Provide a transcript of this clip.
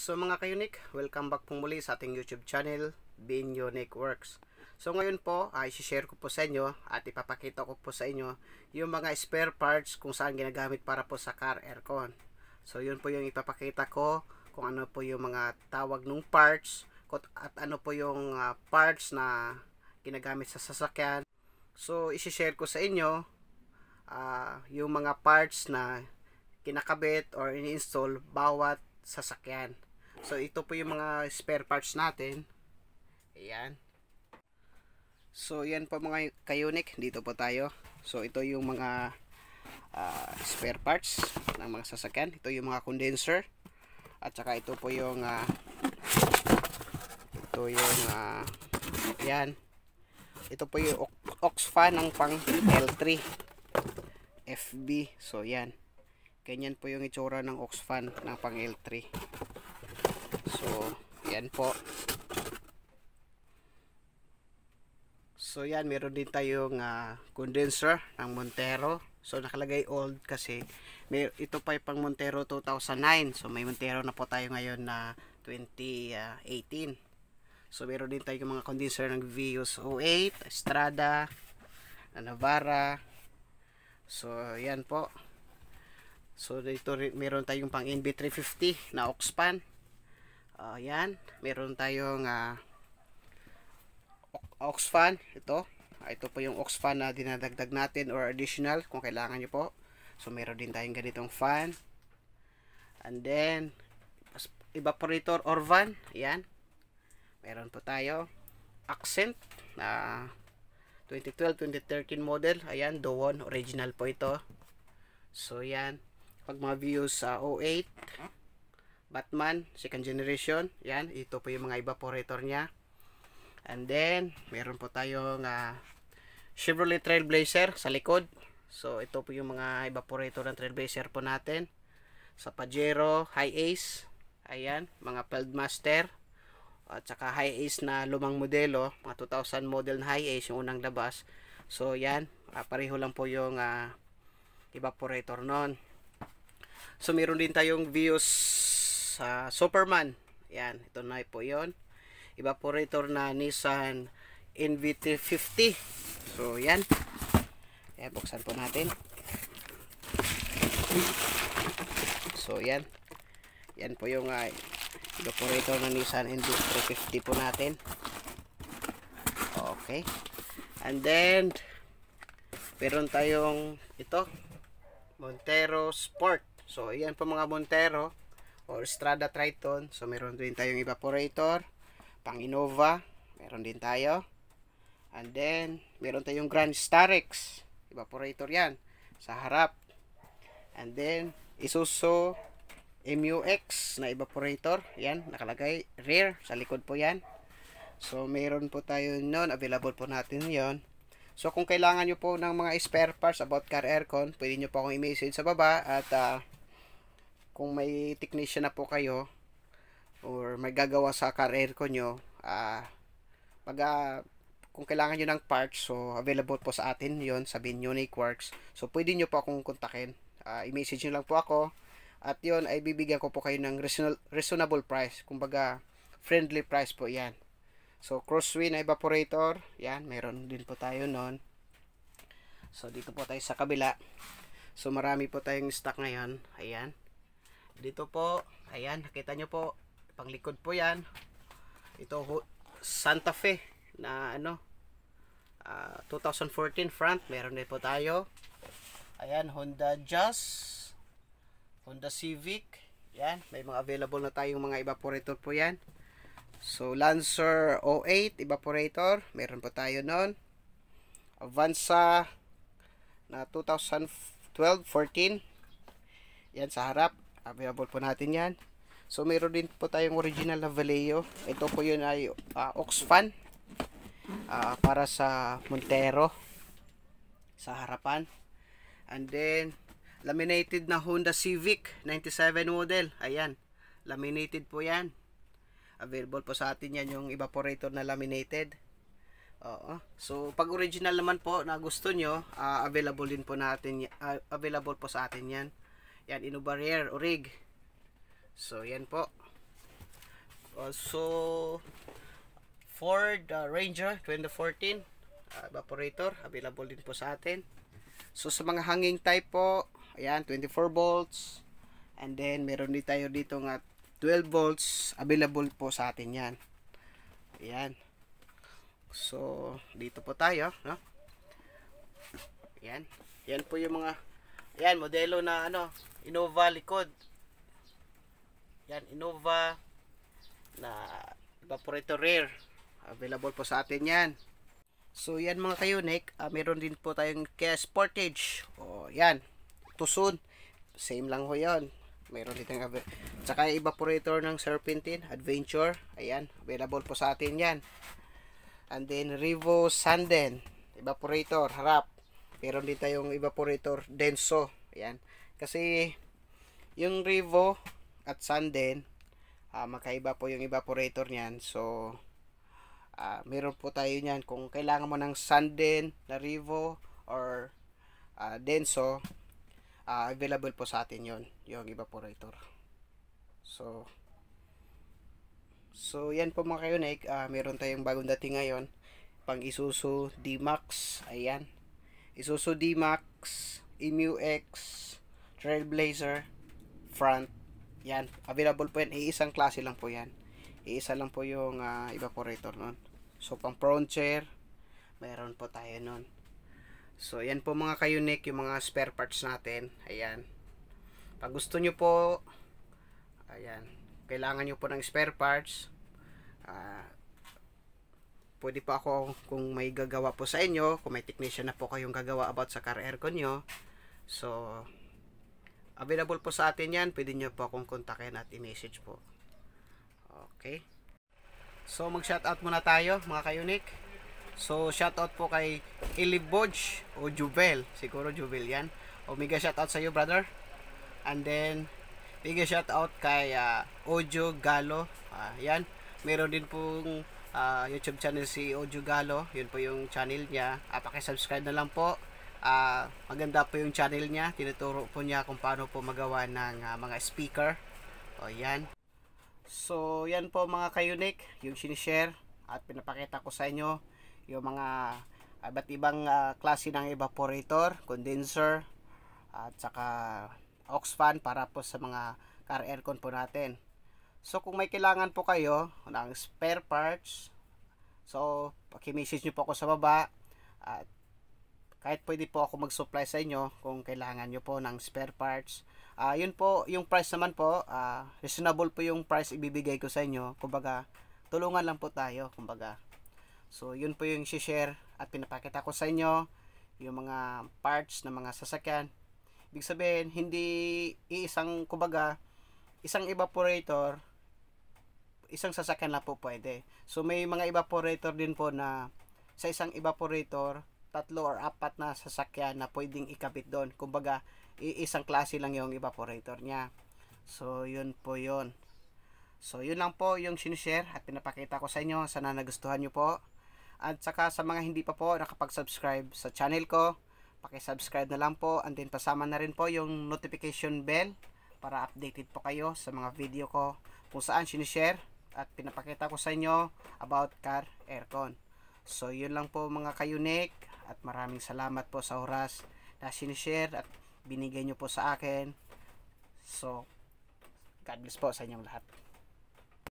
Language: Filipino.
So mga kayunik, welcome back po muli sa ating YouTube channel, Being Unique Works. So ngayon po, ay share ko po sa inyo at ipapakita ko po sa inyo yung mga spare parts kung saan ginagamit para po sa car aircon. So yun po yung ipapakita ko kung ano po yung mga tawag ng parts at ano po yung uh, parts na ginagamit sa sasakyan. So i-share ko sa inyo uh, yung mga parts na kinakabit or ini-install bawat sasakyan. So, ito po yung mga spare parts natin. Ayan. So, yan po mga kayunik. Dito po tayo. So, ito yung mga uh, spare parts ng mga sasakyan. Ito yung mga condenser. At saka ito po yung uh, ito yung uh, yan. Ito po yung aux fan ng pang L3 FB. So, yan. Ganyan po yung itsura ng aux fan ng pang L3. So, yan po. So, yan. Meron din tayong uh, condenser ng Montero. So, nakalagay old kasi may, ito pa yung pang Montero 2009. So, may Montero na po tayo ngayon na 2018. So, meron din tayong mga condenser ng Vios 08, Estrada, Navara. So, yan po. So, dito meron tayong pang NB350 na Oxpan. Uh, yan. Meron tayong uh, ah, aux fan. Ito. Ah, ito po yung aux fan na dinadagdag natin or additional kung kailangan nyo po. So, meron din tayong ganitong fan. And then, evaporator or van. Yan. Meron po tayo. Accent na uh, 2012-2013 model. Ayan, Dowon. Original po ito. So, yan. Pag mga views sa uh, 08, Batman, second generation. Yan, ito po yung mga evaporator niya. And then, meron po tayong uh, Chevrolet Trailblazer sa likod. So, ito po yung mga evaporator ng Trailblazer po natin. Sa Pajero, High Ace. Ayan, mga Feldmaster. At saka High Ace na lumang modelo. Mga 2000 model na High Ace, yung unang labas. So, yan. Uh, pareho lang po yung uh, evaporator noon. So, meron din tayong Vios sa Superman. Yan, ito na po yon Evaporator na Nissan NVT50. So, yan. Ayan, buksan po natin. So, yan. Yan po yung uh, ah, evaporator na Nissan NV350 po natin. Okay. And then, meron tayong ito. Montero Sport. So, yan po mga Montero or Strada Triton. So, meron din tayong evaporator, pang Innova, meron din tayo. And then, meron tayong Grand Starex, evaporator yan, sa harap. And then, Isuso MUX na evaporator, yan, nakalagay, rear, sa likod po yan. So, meron po tayo noon, available po natin yon So, kung kailangan nyo po ng mga spare parts about car aircon, pwede nyo po akong i-message sa baba at uh, kung may technician na po kayo or may gagawa sa car aircon nyo, ah, uh, pag uh, kung kailangan nyo ng parts, so available po sa atin yon sa Bin Unique Works. So pwede nyo po akong kontakin. Uh, i-message nyo lang po ako. At yon ay bibigyan ko po kayo ng reasonable price. Kumbaga, friendly price po yan. So crosswind evaporator, yan, meron din po tayo noon. So dito po tayo sa kabila. So marami po tayong stock ngayon. Ayan dito po ayan nakita nyo po panglikod po yan ito Santa Fe na ano uh, 2014 front meron din po tayo ayan Honda Jazz Honda Civic yan may mga available na tayong mga evaporator po yan so Lancer 08 evaporator meron po tayo nun Avanza na 2012-14 yan sa harap available po natin yan so mayroon din po tayong original na Vallejo ito po yun ay uh, Oxfan uh, para sa Montero sa harapan and then laminated na Honda Civic 97 model ayan laminated po yan available po sa atin yan yung evaporator na laminated Oo. So, pag original naman po na gusto nyo, uh, available din po natin, uh, available po sa atin yan. Yan, inubarrier o rig. So, yan po. also uh, so, Ford uh, Ranger 2014 uh, evaporator. Available din po sa atin. So, sa mga hanging type po, ayan, 24 volts. And then, meron din tayo dito ng 12 volts. Available po sa atin yan. Ayan. So, dito po tayo. No? yan yan po yung mga yan, modelo na ano, Innova likod. Yan, Innova na evaporator rear. Available po sa atin yan. So, yan mga kayunik, uh, ah, meron din po tayong Kia Sportage. O, yan, Tucson. Same lang ho yan. Meron din tayong Tsaka evaporator ng Serpentine, Adventure. Ayan, available po sa atin yan. And then, Revo Sanden. Evaporator, harap. Meron din tayong evaporator denso. Ayan. Kasi yung Revo at Sanden, uh, magkaiba po yung evaporator niyan. So, uh, meron po tayo niyan. Kung kailangan mo ng Sanden, na Revo, or uh, Denso, uh, available po sa atin yon yung evaporator. So, so yan po mga kayonek. Uh, meron tayong bagong dating ngayon. Pang Isuzu D-Max. Ayan. Isuzu D-Max, EMU X, Trailblazer, front. Yan, available po yan. Iisang klase lang po yan. Iisa lang po yung uh, evaporator nun. So, pang prone chair, meron po tayo nun. So, yan po mga kayunik, yung mga spare parts natin. Ayan. Pag gusto nyo po, ayan, kailangan nyo po ng spare parts, uh, pwede pa ako kung may gagawa po sa inyo, kung may technician na po kayong gagawa about sa car aircon nyo. So, available po sa atin yan. Pwede nyo po akong kontakin at i-message po. Okay. So, mag-shoutout muna tayo mga ka-unique. So, shoutout po kay Ilibodge o Jubel. Siguro Jubel yan. O mega shoutout sa iyo, brother. And then, mega shoutout kay uh, Ojo Galo. Uh, yan. Meron din pong uh, YouTube channel si Ojo Galo. Yun po yung channel niya. Uh, subscribe na lang po. Uh, maganda po yung channel niya. Tinuturo po niya kung paano po magawa ng uh, mga speaker. O yan. So yan po mga kayunik. Yung sinishare at pinapakita ko sa inyo yung mga iba't ibang uh, klase ng evaporator, condenser, at saka aux fan para po sa mga car aircon po natin. So, kung may kailangan po kayo ng spare parts, so, pakimessage nyo po ako sa baba at kahit pwede po ako mag-supply sa inyo kung kailangan nyo po ng spare parts. Uh, yun po, yung price naman po, uh, reasonable po yung price ibibigay ko sa inyo. Kumbaga, tulungan lang po tayo, kumbaga. So, yun po yung share at pinapakita ko sa inyo yung mga parts ng mga sasakyan. Ibig sabihin, hindi iisang, kumbaga, isang evaporator isang sasakyan lang po pwede. So may mga evaporator din po na sa isang evaporator, tatlo or apat na sasakyan na pwedeng ikabit doon. Kumbaga, isang klase lang yung evaporator niya. So yun po yun. So yun lang po yung sinishare at pinapakita ko sa inyo. Sana nagustuhan nyo po. At saka sa mga hindi pa po nakapag-subscribe sa channel ko, paki-subscribe na lang po and then pasama na rin po yung notification bell para updated po kayo sa mga video ko kung saan sinishare at pinapakita ko sa inyo about car aircon. So yun lang po mga kayunik at maraming salamat po sa oras na sinishare at binigay nyo po sa akin. So God bless po sa inyong lahat.